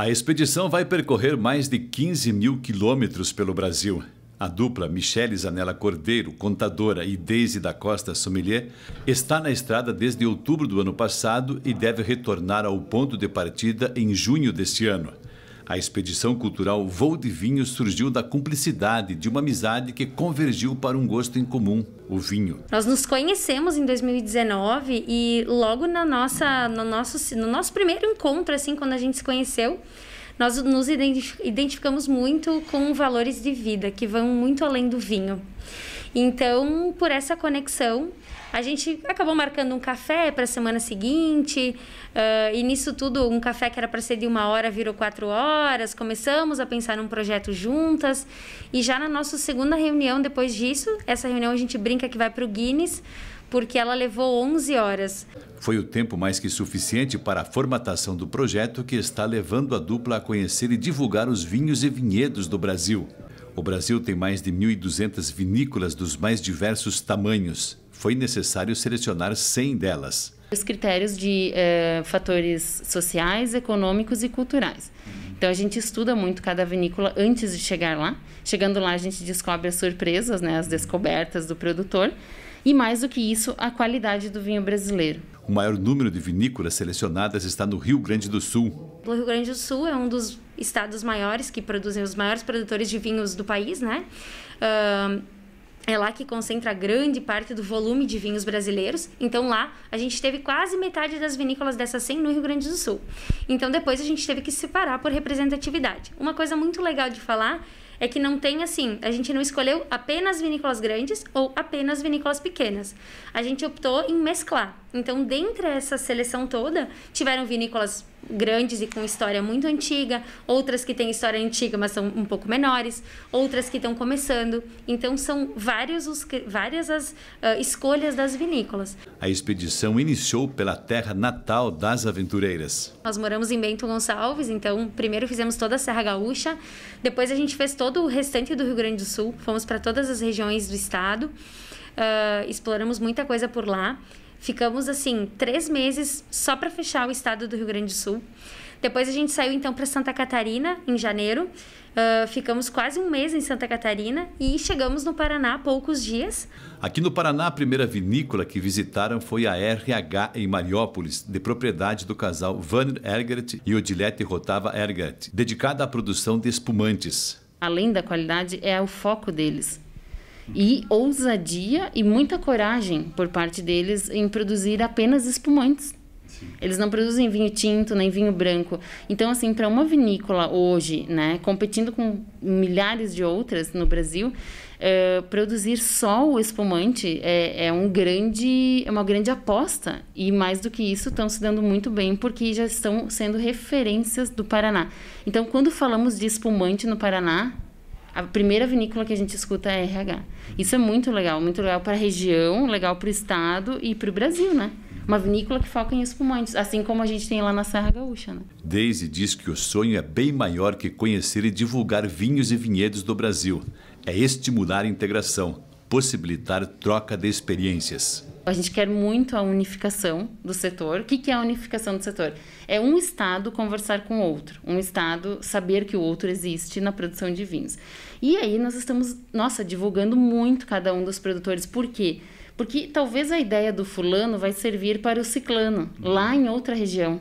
A expedição vai percorrer mais de 15 mil quilômetros pelo Brasil. A dupla Michele Zanella Cordeiro, contadora, e Deise da Costa Sommelier está na estrada desde outubro do ano passado e deve retornar ao ponto de partida em junho deste ano. A expedição cultural Voo de Vinho surgiu da cumplicidade de uma amizade que convergiu para um gosto em comum, o vinho. Nós nos conhecemos em 2019 e logo na nossa, no, nosso, no nosso primeiro encontro, assim, quando a gente se conheceu, nós nos identificamos muito com valores de vida que vão muito além do vinho. Então, por essa conexão, a gente acabou marcando um café para a semana seguinte, uh, e nisso tudo, um café que era para ser de uma hora virou quatro horas. Começamos a pensar num projeto juntas, e já na nossa segunda reunião depois disso, essa reunião a gente brinca que vai para o Guinness porque ela levou 11 horas. Foi o tempo mais que suficiente para a formatação do projeto que está levando a dupla a conhecer e divulgar os vinhos e vinhedos do Brasil. O Brasil tem mais de 1.200 vinícolas dos mais diversos tamanhos. Foi necessário selecionar 100 delas. Os critérios de eh, fatores sociais, econômicos e culturais. Então a gente estuda muito cada vinícola antes de chegar lá. Chegando lá, a gente descobre as surpresas, né, as descobertas do produtor e, mais do que isso, a qualidade do vinho brasileiro. O maior número de vinícolas selecionadas está no Rio Grande do Sul. O Rio Grande do Sul é um dos estados maiores que produzem os maiores produtores de vinhos do país, né? Uh, é lá que concentra grande parte do volume de vinhos brasileiros. Então lá a gente teve quase metade das vinícolas dessas 100 no Rio Grande do Sul. Então depois a gente teve que separar por representatividade. Uma coisa muito legal de falar é que não tem assim, a gente não escolheu apenas vinícolas grandes ou apenas vinícolas pequenas. A gente optou em mesclar. Então, dentre essa seleção toda, tiveram vinícolas grandes e com história muito antiga, outras que têm história antiga, mas são um pouco menores, outras que estão começando. Então, são vários os, várias as uh, escolhas das vinícolas. A expedição iniciou pela terra natal das aventureiras. Nós moramos em Bento Gonçalves, então, primeiro fizemos toda a Serra Gaúcha, depois a gente fez todo o restante do Rio Grande do Sul, fomos para todas as regiões do estado, uh, exploramos muita coisa por lá. Ficamos assim três meses só para fechar o estado do Rio Grande do Sul. Depois a gente saiu então para Santa Catarina em janeiro. Uh, ficamos quase um mês em Santa Catarina e chegamos no Paraná há poucos dias. Aqui no Paraná, a primeira vinícola que visitaram foi a RH em Mariópolis, de propriedade do casal Van Ergert e Odilete Rotava Ergert, dedicada à produção de espumantes. Além da qualidade, é o foco deles e ousadia e muita coragem por parte deles em produzir apenas espumantes. Sim. Eles não produzem vinho tinto nem vinho branco. Então, assim, para uma vinícola hoje, né, competindo com milhares de outras no Brasil, é, produzir só o espumante é, é, um grande, é uma grande aposta. E mais do que isso, estão se dando muito bem porque já estão sendo referências do Paraná. Então, quando falamos de espumante no Paraná, a primeira vinícola que a gente escuta é RH. Isso é muito legal, muito legal para a região, legal para o estado e para o Brasil, né? Uma vinícola que foca em espumantes, assim como a gente tem lá na Serra Gaúcha, né? Daisy diz que o sonho é bem maior que conhecer e divulgar vinhos e vinhedos do Brasil. É estimular a integração possibilitar troca de experiências. A gente quer muito a unificação do setor. O que é a unificação do setor? É um Estado conversar com o outro, um Estado saber que o outro existe na produção de vinhos. E aí nós estamos, nossa, divulgando muito cada um dos produtores. Por quê? Porque talvez a ideia do fulano vai servir para o ciclano, lá em outra região.